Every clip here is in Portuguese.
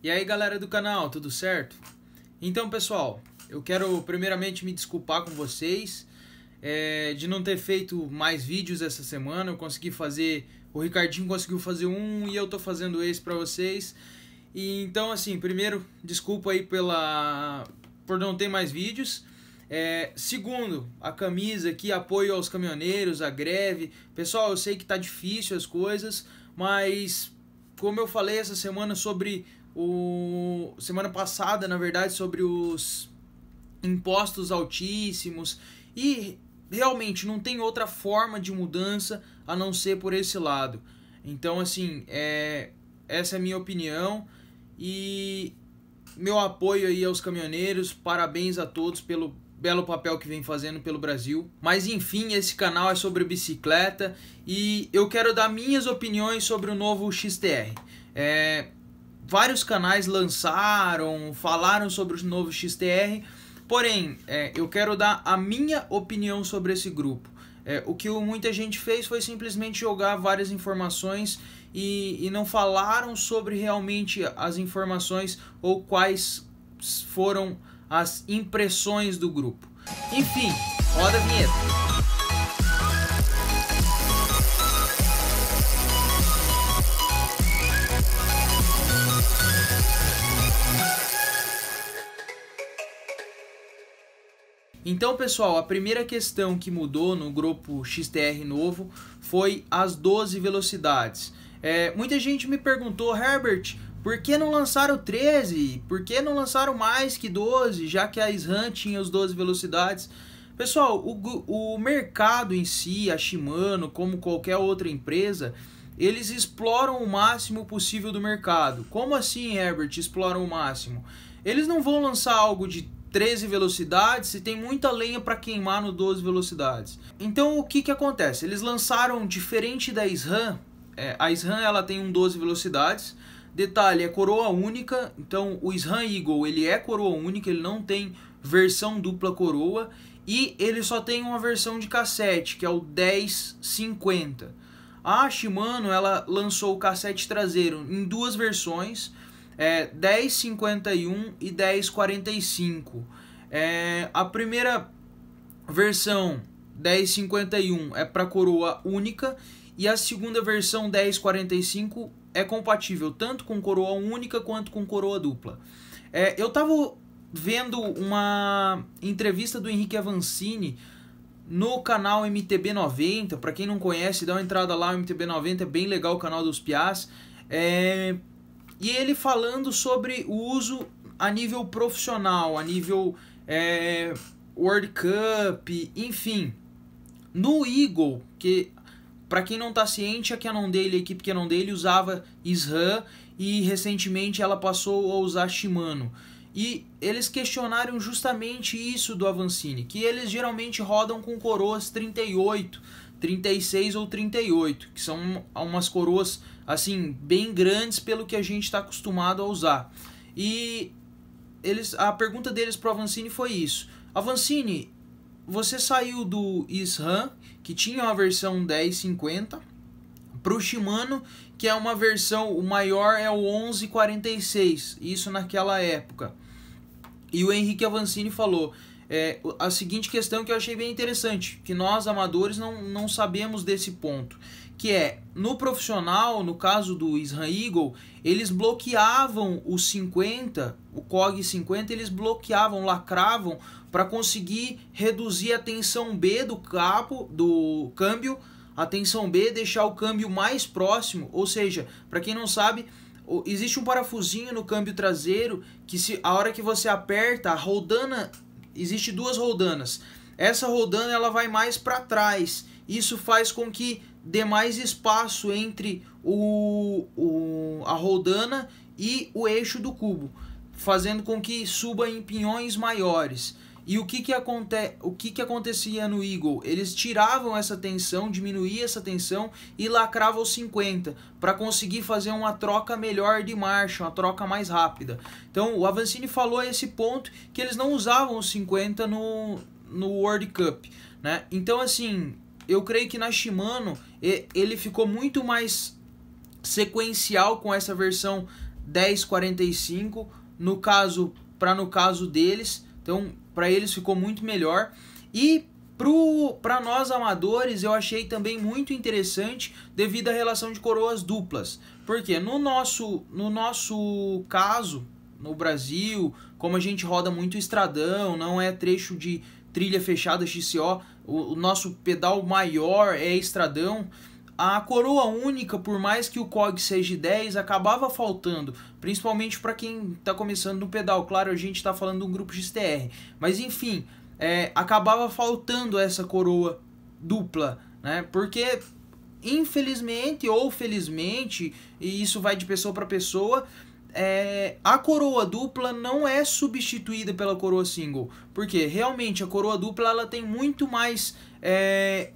E aí galera do canal, tudo certo? Então pessoal, eu quero primeiramente me desculpar com vocês é, de não ter feito mais vídeos essa semana. Eu consegui fazer, o Ricardinho conseguiu fazer um e eu tô fazendo esse para vocês. E então assim, primeiro, desculpa aí pela por não ter mais vídeos. É, segundo, a camisa aqui, apoio aos caminhoneiros, a greve. Pessoal, eu sei que tá difícil as coisas, mas como eu falei essa semana sobre o semana passada, na verdade, sobre os impostos altíssimos e realmente não tem outra forma de mudança a não ser por esse lado. Então, assim, é, essa é a minha opinião e meu apoio aí aos caminhoneiros, parabéns a todos pelo belo papel que vem fazendo pelo Brasil. Mas enfim, esse canal é sobre bicicleta e eu quero dar minhas opiniões sobre o novo XTR. É, vários canais lançaram, falaram sobre o novo XTR. Porém, é, eu quero dar a minha opinião sobre esse grupo. É, o que muita gente fez foi simplesmente jogar várias informações e, e não falaram sobre realmente as informações ou quais foram as impressões do grupo. Enfim, roda a vinheta. Então, pessoal, a primeira questão que mudou no grupo XTR novo foi as 12 velocidades. É, muita gente me perguntou, Herbert, por que não lançaram 13? Por que não lançaram mais que 12, já que a SRAM tinha as 12 velocidades? Pessoal, o, o mercado em si, a Shimano, como qualquer outra empresa, eles exploram o máximo possível do mercado. Como assim, Herbert, exploram o máximo? Eles não vão lançar algo de 13 velocidades e tem muita lenha para queimar no 12 velocidades. Então o que, que acontece? Eles lançaram, diferente da SRAM, é, a SRAM ela tem um 12 velocidades, detalhe, é coroa única, então o SRAM Eagle ele é coroa única, ele não tem versão dupla coroa, e ele só tem uma versão de cassete, que é o 1050. A Shimano ela lançou o cassete traseiro em duas versões, é, 1051 e 1045. É, a primeira versão 1051 é para coroa única e a segunda versão 1045 é compatível tanto com coroa única quanto com coroa dupla. É, eu tava vendo uma entrevista do Henrique Avancini no canal MTB90. Para quem não conhece, dá uma entrada lá, o MTB90 é bem legal o canal dos Piás. É, e ele falando sobre o uso a nível profissional, a nível é, World Cup, enfim. No Eagle, que para quem não tá ciente, a Canon dele, a equipe Canon dele usava SRAM e recentemente ela passou a usar Shimano. E eles questionaram justamente isso do Avancini, que eles geralmente rodam com coroas 38, 36 ou 38, que são umas coroas assim, bem grandes pelo que a gente está acostumado a usar. E eles, a pergunta deles para o Avancini foi isso. Avancini, você saiu do SRAM, que tinha uma versão 1050, para o Shimano, que é uma versão, o maior é o 1146, isso naquela época. E o Henrique Avancini falou: é, a seguinte questão que eu achei bem interessante, que nós amadores não, não sabemos desse ponto, que é no profissional, no caso do Isra Eagle, eles bloqueavam o 50, o COG 50, eles bloqueavam, lacravam para conseguir reduzir a tensão B do capo, do câmbio, a tensão B deixar o câmbio mais próximo, ou seja, para quem não sabe, existe um parafusinho no câmbio traseiro que se a hora que você aperta, a roldana existe duas roldanas. Essa roldana ela vai mais para trás. Isso faz com que dê mais espaço entre o, o, a roldana e o eixo do cubo, fazendo com que suba em pinhões maiores. E o que que, aconte... o que que acontecia no Eagle? Eles tiravam essa tensão, diminuía essa tensão e lacravam os 50 para conseguir fazer uma troca melhor de marcha, uma troca mais rápida. Então o Avancini falou esse ponto que eles não usavam os 50 no, no World Cup. Né? Então assim, eu creio que na Shimano ele ficou muito mais sequencial com essa versão 1045, no caso, para no caso deles então, para eles ficou muito melhor. E para nós amadores, eu achei também muito interessante devido à relação de coroas duplas. Porque no nosso, no nosso caso, no Brasil, como a gente roda muito estradão, não é trecho de trilha fechada XCO, o, o nosso pedal maior é estradão. A coroa única, por mais que o COG seja de 10, acabava faltando, principalmente para quem está começando no pedal. Claro, a gente está falando de um grupo XTR, mas enfim, é, acabava faltando essa coroa dupla, né? Porque infelizmente ou felizmente, e isso vai de pessoa para pessoa, é, a coroa dupla não é substituída pela coroa single, porque realmente a coroa dupla ela tem muito mais é,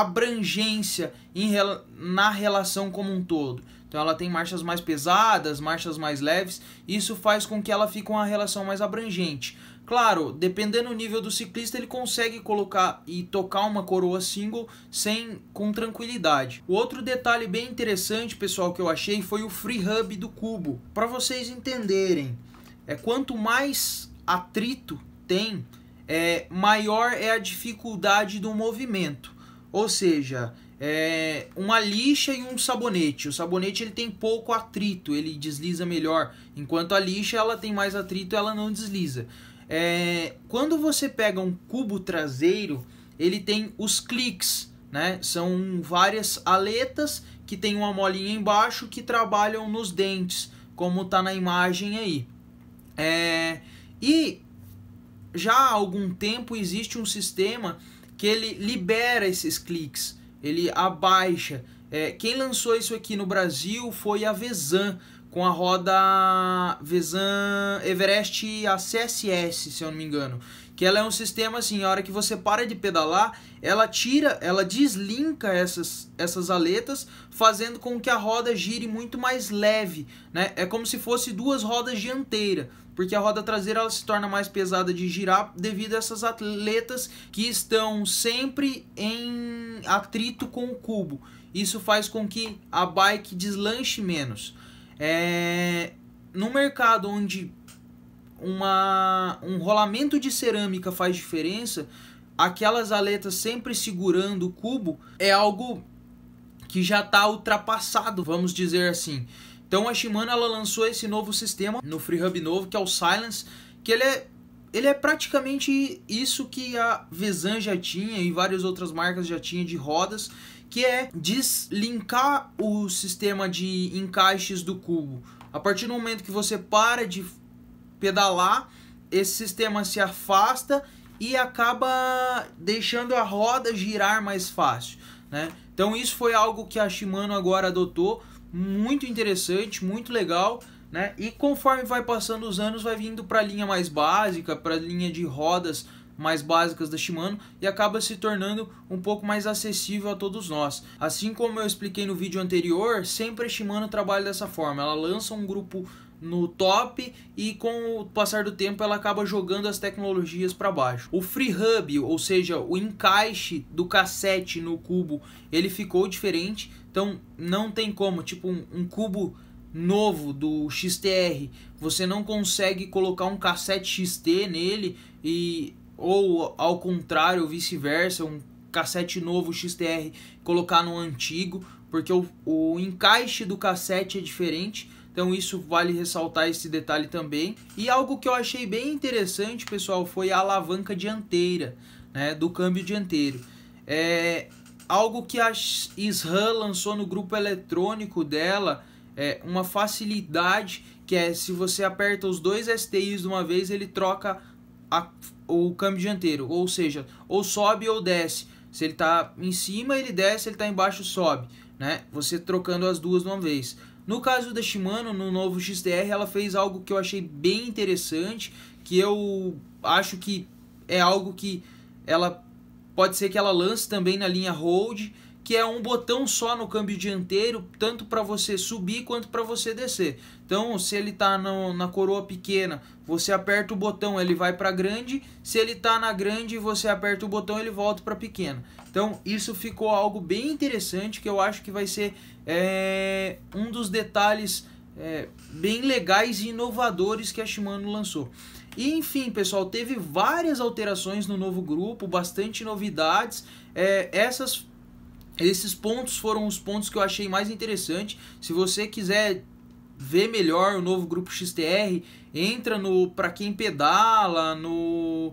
abrangência em, na relação como um todo. Então ela tem marchas mais pesadas, marchas mais leves, isso faz com que ela fique uma relação mais abrangente. Claro, dependendo do nível do ciclista, ele consegue colocar e tocar uma coroa single sem com tranquilidade. O outro detalhe bem interessante, pessoal, que eu achei foi o free hub do cubo. Para vocês entenderem, é quanto mais atrito tem, é maior é a dificuldade do movimento. Ou seja, é uma lixa e um sabonete. O sabonete ele tem pouco atrito, ele desliza melhor, enquanto a lixa ela tem mais atrito, ela não desliza. É, quando você pega um cubo traseiro, ele tem os cliques, né? São várias aletas que tem uma molinha embaixo que trabalham nos dentes, como tá na imagem aí. É, e já há algum tempo existe um sistema que ele libera esses cliques, ele abaixa. É, quem lançou isso aqui no Brasil foi a Vezan, com a roda Vezan Everest ACSS, se eu não me engano que ela é um sistema assim, a hora que você para de pedalar, ela tira, ela deslinca essas, essas aletas, fazendo com que a roda gire muito mais leve, né? É como se fosse duas rodas dianteiras, porque a roda traseira ela se torna mais pesada de girar devido a essas aletas que estão sempre em atrito com o cubo. Isso faz com que a bike deslanche menos. É... No mercado onde uma, um rolamento de cerâmica faz diferença, aquelas aletas sempre segurando o cubo é algo que já está ultrapassado, vamos dizer assim. Então a Shimano ela lançou esse novo sistema no Free Hub novo, que é o Silence, que ele é, ele é praticamente isso que a Vezan já tinha e várias outras marcas já tinham de rodas, que é deslinkar o sistema de encaixes do cubo. A partir do momento que você para de pedalar, esse sistema se afasta e acaba deixando a roda girar mais fácil, né? Então isso foi algo que a Shimano agora adotou, muito interessante, muito legal, né? E conforme vai passando os anos, vai vindo para a linha mais básica, para a linha de rodas mais básicas da Shimano e acaba se tornando um pouco mais acessível a todos nós. Assim como eu expliquei no vídeo anterior, sempre a Shimano trabalha dessa forma, ela lança um grupo no top e com o passar do tempo ela acaba jogando as tecnologias para baixo. O free hub, ou seja, o encaixe do cassete no cubo, ele ficou diferente, então não tem como, tipo um, um cubo novo do XTR, você não consegue colocar um cassete XT nele e ou ao contrário, vice-versa, um cassete novo XTR colocar no antigo, porque o, o encaixe do cassete é diferente. Então isso vale ressaltar esse detalhe também. E algo que eu achei bem interessante, pessoal, foi a alavanca dianteira, né, do câmbio dianteiro. É algo que a SRAM lançou no grupo eletrônico dela, é uma facilidade que é se você aperta os dois STIs de uma vez, ele troca a, o câmbio dianteiro, ou seja, ou sobe ou desce. Se ele está em cima, ele desce, ele está embaixo, sobe, né? Você trocando as duas de uma vez. No caso da Shimano, no novo XTR, ela fez algo que eu achei bem interessante, que eu acho que é algo que ela pode ser que ela lance também na linha Road, que é um botão só no câmbio dianteiro, tanto para você subir quanto para você descer. Então, se ele está na coroa pequena, você aperta o botão, ele vai para grande. Se ele está na grande, você aperta o botão, ele volta para pequena. Então, isso ficou algo bem interessante que eu acho que vai ser é, um dos detalhes é, bem legais e inovadores que a Shimano lançou. E enfim, pessoal, teve várias alterações no novo grupo, bastante novidades. É, essas esses pontos foram os pontos que eu achei mais interessante. Se você quiser ver melhor o novo grupo XTR, entra no para quem pedala, no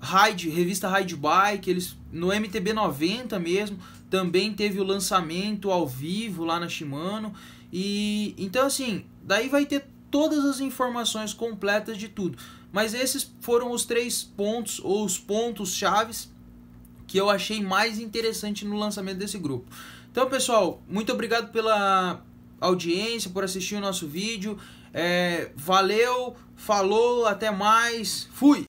Ride, revista Ride Bike, eles no MTB 90 mesmo, também teve o lançamento ao vivo lá na Shimano. E então assim, daí vai ter todas as informações completas de tudo. Mas esses foram os três pontos ou os pontos chaves que eu achei mais interessante no lançamento desse grupo. Então, pessoal, muito obrigado pela audiência, por assistir o nosso vídeo. É, valeu, falou, até mais, fui!